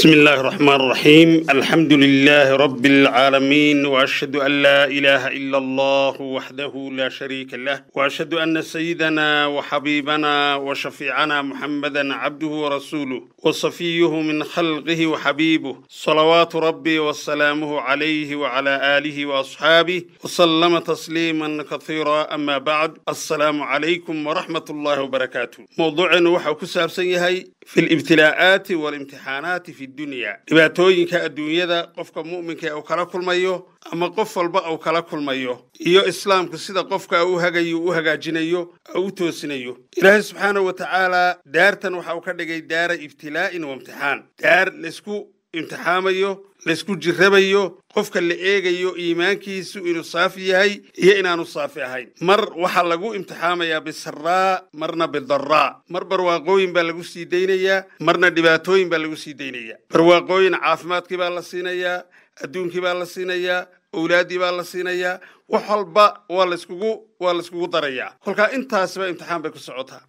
بسم الله الرحمن الرحيم الحمد لله رب العالمين واشهد ان لا اله الا الله وحده لا شريك له واشهد ان سيدنا وحبيبنا وشفيعنا محمدا عبده ورسوله وصفيه من خلقه وحبيبه صلوات ربي وسلامه عليه وعلى اله واصحابه وسلم تسليما كثيرا اما بعد السلام عليكم ورحمه الله وبركاته موضوعنا وحا كسابسن fi libtilaa'aati walimtixaanaati fi dunya dhibaatooyinka adduunyada qofka mu'minka uu kala kulmayo ama qof walba uu kala kulmayo iyo islaamku sida qofka u hagayo u hagaajinayo oo u toosinayo ilaahay subxaanahu wa tacaalaa daartan waxa uu ka dhigay daara ibtilaa'in waimtixaan daar laisku imtixaamayo laysku jirabayo qofka la eegayo iimaankiisu inuu saafi yahay iyo inaanu saafi ahayn mar waxaa lagu imtixaamayaa bisaraa marna bidaraa mar barwaaqooyin baa lagu sii daynayaa marna dhibaatooyin baa lagu sii daynayaa barwaaqooyin caafimaadkii baa la siinayaa adduunkii baa la siinayaa owlaaddii baa la siinayaa wax walba waa layskugu waa layskugu darayaa kolkaa intaasiba imtixaan bay ku socotaa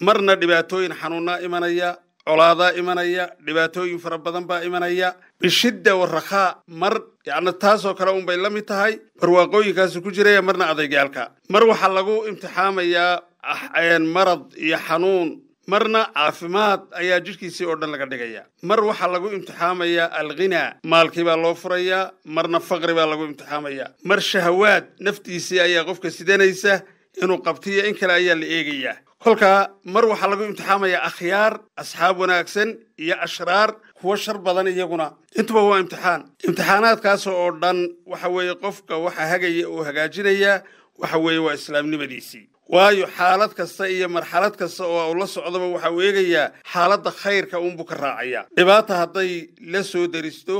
marna dhibaatooyin xanuunnaa imanaya colaadaa imanaya dhibaatooyin fara badan baa imanaya bishidda warakhaa mar yacni taasoo kale unbay la mid tahay barwaaqooyinkaasu ku jiraya marna adaygaalka mar waxaa lagu imtixaamayaa ah, marad iyo xanuun marna caafimaad ayaa jidhkiisii oo dhan laga dhigaya mar waxaa lagu imtixaamayaa alghinaa maalkii baa loo furayaa marna faqri baa lagu imtixaamayaa mar shahawaad naftiisii ayaa qofka sidanaysa inuu qabtiyo in kale ayaa la eegayaa kolkaa mar waxaa lagu imtixaamayaa akhyaar asxaab wanaagsan iyo ashraar kuwo shar badan iyaguna intuba waa imtixaan imtixaanaadkaas oo dhan waxa weeye qofka waxa hagaya oo hagaajinaya waxa weeye waa islaamnimadiisii waayo xaalad kasta iyo marxalad kasta oo u la socdaba waxa uu eegayaa xaaladda khayrka uunbuu ka raacayaa dhibaata hadday la soo deristo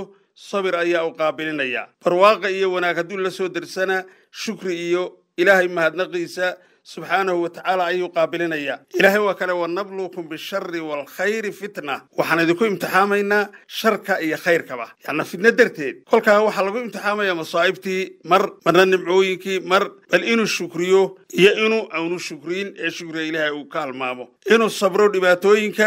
sabir ayaa u qaabilinaya barwaaqa iyo wanaag hadduu la soo dersana shukri iyo ilaahay mahadnaqiisa subxaanahu watacaala ayuu qaabilinayaa ilaahay waa kale wanabluukum bishari waalkhayri fitna waxaan idinku imtixaamaynaa sharka iyo khayrkaba yacnaa fitna darteed kolkaa waxaa lagu imtixaamaya masaa'ibtii mar marna nimcooyinkii mar bal inuu shukriyo iyo inuu aanu shukriin ee shukriga ilaahay uu ka halmaamo inuu sabro dhibaatooyinka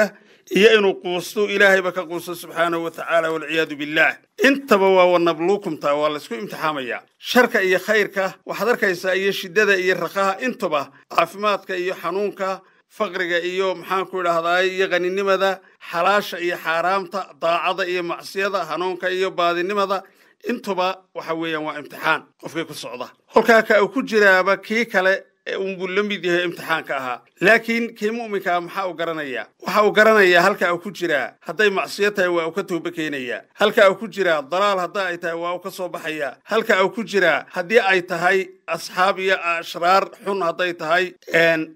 iyo inuu quustu ilaahayba ka quusto subxaanahu wa walciyaadu billaah intaba waa wanabluukumtaa waa laysku imtixaamayaa sharka iyo khayrka waxaad arkaysaa iyo shiddada iyo raqaha intaba caafimaadka iyo xanuunka faqriga iyo maxaanku idhaahdaay iyo qaninimada xalaasha iyo xaaraamta daacada iyo macsiyada hanuunka iyo baadinimada intuba waxa weeyaan waa imtixaan qofkii ku socda holkaa ka ku jiraaba kii kale unbuu la mid yahay imtixaanka ahaa laakiin kii mu'minkaa ah maxaa uu garanayaa waxa uu garanayaa halka uu ku jiraa hadday macsiyo tahay waa uu ka tooba keenayaa halka uu ku jiraa dalaal hadda ay tahay waa uu ka soo baxayaa halka uu ku jiraa haddii ay tahay asxaab iyo ashraar xun hadday tahay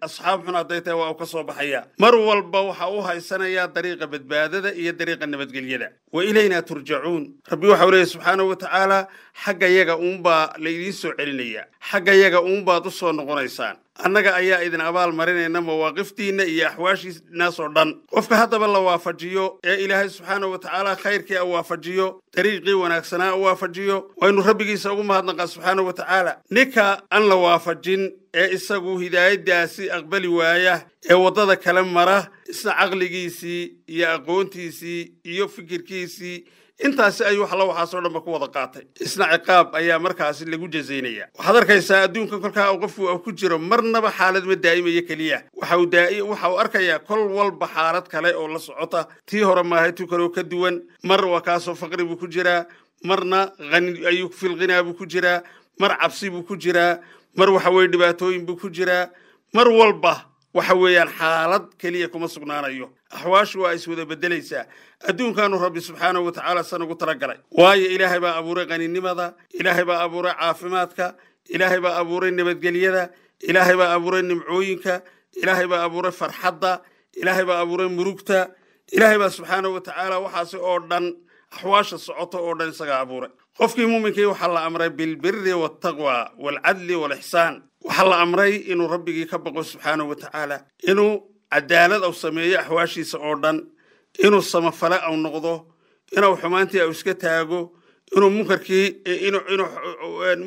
asxaab xun hadday tahay waa uu ka soo baxaya mar walba waxa u haysanayaa dariiqa badbaadada iyo dariiqa nabadgelyada wa ilaynaa turjacuun rabbi waxa u leeyahy subxaanahu wa tacaala xagga yaga uunbaa laydiin soo celinayaa xagga yaga uunbaad u soo noqonaysaan annaga ayaa idin abaal marinayna mawaaqiftiinna iyo axwaashiinaasoo dhan qofka haddaba la waafajiyo ee ilaahay subxaana wa tacaala khayrkiia waafajiyo dariiqii wanaagsanaa u waafajiyo waynu rabbigiisa ugu mahadnaqaa subxaanah wa tacaala ninka aan la waafajin ee isagu hidaayaddaasi aqbali waaya ee waddada kale mara isna caqligiisii iyo aqoontiisii iyo fikirkiisii intaasi ayuu xalla waxaasoo dhanba ku wada qaatay isna ciqaab ayaa markaasi lagu jazaynaya waxaad arkaysaa adduunka kolkaa uu qofku u ku jiro marnaba xaalad ma daa'imaya keliya waxau daai waxa uu arkayaa kol walba xaalad kale oo la socota tii hore maahay tu oo ka duwan mar waa kaasoo faqri buu ku jiraa marna hani ayuu filqinaa buu ku jiraa mar cabsi buu ku jiraa mar waxa weye dhibaatooyin buu ku jiraa mar walba waxa weeyaan xaalad keliya kuma sugnaanayo axwaashu waa is wada beddelaysaa adduunkanu rabbi subxaanahu wa tacaala sanugu talagalay waayo ilaahay baa abuuray qaninimada ilaahay baa abuuray caafimaadka ilaahay baa abuuray nabadgelyada ilaahay baa abuuray nimcooyinka ilaahay baa abuuray farxadda ilaahay baa abuuray murugta ilaahay baa subxaanahu wa tacaala waxaasi oo dhan axwaasha socoto oo dhan isagaa abuuray qofkii muuminkii waxaa la amray bilbiri waaltaqwa waalcadli waalixsaan waxaa la amray inuu rabbigii ka baqo subxaanahu wa tacaala inuu cadaalad aw sameeyo axwaashiisa oo dhan inuu samafale aw noqdo inuu xumaantii aw iska taago inuu munkarkii eh,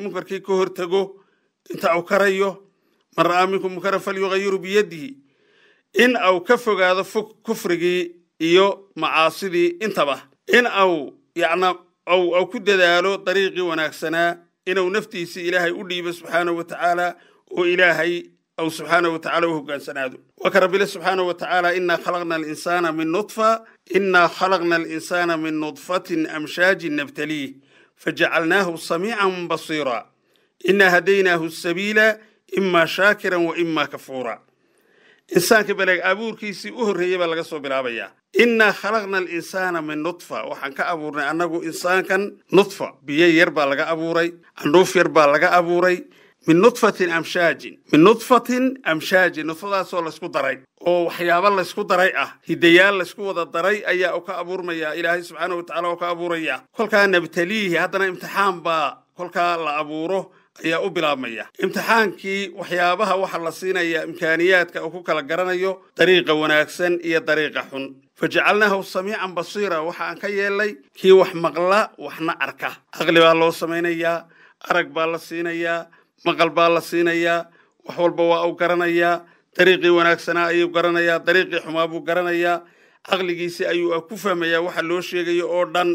munkarkii ka hortago inta uu karayo man ra'aa minkum munkaran falyugayiru biyadihi in au ka fogaado fog kufrigii iyo macaasidii intaba in au yacna au ku dadaalo dariiqii wanaagsanaa inuu naftiisa ilaahay u dhiibo subxaanahu wa tacaala oo ilaahay ou subxaana wa tacala u hogaansanaado waka rabbile subxaana wa tacaala inaa khalaqna alinsaana min nudfa inaa khalaqna alinsaana min nudfatin amshaajin nabtaliih fajacalnaahu samiican basiira inaa hadaynaahu sabiila imaa shaakiran wa imaa kafuura insaanka baleeg abuurkiisii u horreeyey baa laga soo bilaabayaa innaa khalaqna alinsaana min nudfa waxaan ka abuurnay annagu insaankan nudfa biyo yar baa laga abuuray candhuuf yar baa laga abuuray min nudfatin amshaajin min nudfatin amshaajin nudfadaasoo laysku daray oo waxyaaba laysku daray ah hidayaal laysku wada daray ayaa u ka abuurmaya ilaahay subxaanah wa tacala u ka abuuraya kolkaa nabtaliihi haddana imtixaan baa kolkaa la abuuro ayaa u bilaabmaya imtixaankii waxyaabaha waxa la siinaya imkaaniyaadka uu ku kala garanayo dariiqa wanaagsan iyo dariiqa xun fa jacalnaahu samiican basiira waxa aan ka yeelnay kii wax maqla waxna arka caqli baa loo samaynayaa arag baa la siinayaa maqal baa la siinayaa wax walba waa uu garanayaa dariiqii wanaagsanaa ayuu garanayaa dariiqii xumaa buu garanayaa caqligiisi ayuu ku fahmayaa waxa loo sheegayo oo dhan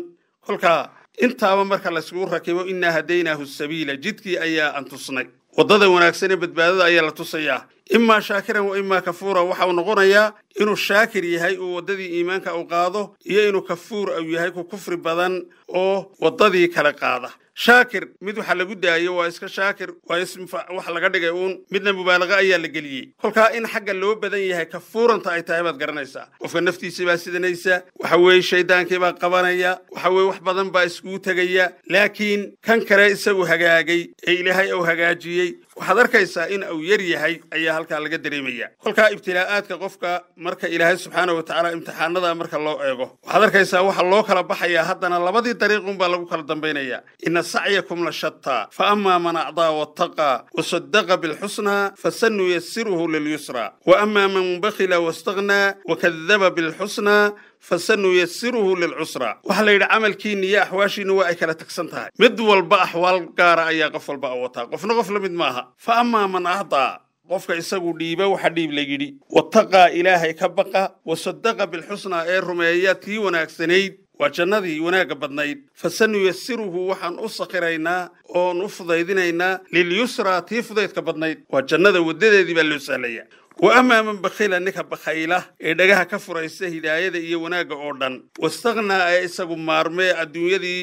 kolkaa intaaba marka layskugu rakibo inaa hadaynaahu sabiila jidkii ayaa aan tusnay waddada wanaagsan ee badbaadada ayaa la tusayaa imaa shaakiran wa imaa kafuura waxau noqonayaa inuu shaakir yahay uu waddadii iimaanka u qaado iyo inuu kafuur u yahay ku kufri badan oo waddadii kala qaada shaakir mid waxa lagu daayo waa iska shaakir waa ism wax laga dhigay uun midna mubaalaqa ayaa la geliyey kolkaa in xagga loo badan yahay ka fuuranta ay tahay baad garanaysaa qofka naftiisii baa sidanaysa waxa weeye shayddaankii baa qabanaya waxa weeye wax badan baa iskuu tegaya laakiin kan kale isagu hagaagay ee ilaahay uu hagaajiyey waxaad arkaysaa in uu yar yahay ayaa halkaa laga dareemaya kolkaa ibtilaa'aadka qofka marka ilaahay subxaanah wa tacaala imtixaanada marka loo eego waxaad arkaysaa waxa loo kala baxayaa haddana labadii dariiqunbaa lagu kala dambaynayaa fa سعيكم لشتى فأما من أعطى واتقى وصدق بالحسنى فسنيسره لليسرى وأما من بخل واستغنى وكذب بالحسنى fasanuyasiruhu lilcusra waxaa la yidhi camalkiinni iyo axwaashiinna waa ay kala tagsan tahay mid walba axwaal gaara ayaa qof walba awataa qofna qof la mid maaha fa amaa man acdaa qofka isagu dhiiba waxa dhiib la yidhi wataqaa ilaahay ka baqa wasadaqa bilxusnaa ee rumeeya tii wanaagsanayd waa jannadii wanaagga badnayd fasanuyasiruhu waxaan u sakhiraynaa oon u fudaydinaynaa lilyusraa tii fudaydka badnayd waa jannada waddadeedii baa loo sahlaya wa amaa man bakhila ninka bakhayla ee dhagaha ka furaysa hidaayada iyo wanaagga oo dhan wastakhnaa ee isagu maarmee adduunyadii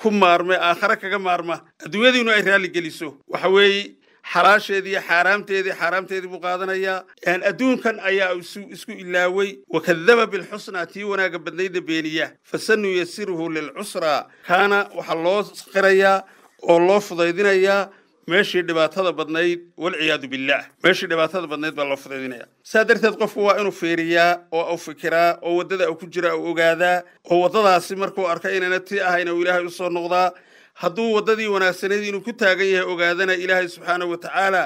ku maarme aakhare kaga maarma adduunyadiinu ay raalli geliso waxa weeye xalaasheedii xaaraamteedii xaaraamteedii buu qaadanayaa adduunkan ayaa isku ilaaway wakadaba bilxusnaa tii wanaagga badnaydna beeniya fasanuyasiruhu lilcusraa kaana waxaa loo qirayaa oo loo fudaydinayaa meeshii dhibaatada badnayd walciyaadu billaah meeshii dhibaatada badnayd baa loo fudaydinaya saa darteed qofku waa inuu fiiriyaa oo u fikiraa oo waddada u ku jira u ogaadaa oo waddadaasi markuu arka inayna ti ahayn uu ilaahay usoo noqdaa hadduu waddadii wanaagsaneyd inuu ku taagan yahay ogaadana ilaahay subxaanah wa tacaala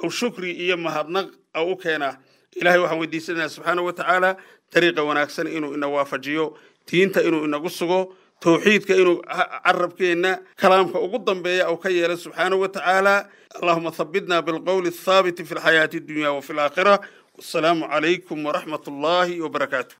aw shukri iyo mahadnaq aw u keenaa ilahay waxaan weydiisanaynaa subxaana wa tacaala dariiqa wanaagsan inuu ina waafajiyo diinta inuu inagu sugo towxiidka inuu carabkeenna kalaamka ugu dambeeya aw ka yeelo subxaana wa tacaala allahuma habitna bilqowli athaabiti fi lxayaati dunya addunya fi alaakhira wasalaamu calaykum waraxmat ullaahi wabarakaatu